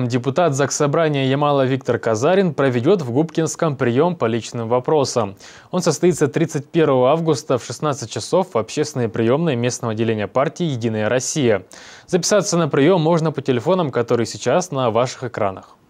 Депутат Заксобрания Ямала Виктор Казарин проведет в Губкинском прием по личным вопросам. Он состоится 31 августа в 16 часов в общественной приемной местного отделения партии «Единая Россия». Записаться на прием можно по телефонам, которые сейчас на ваших экранах.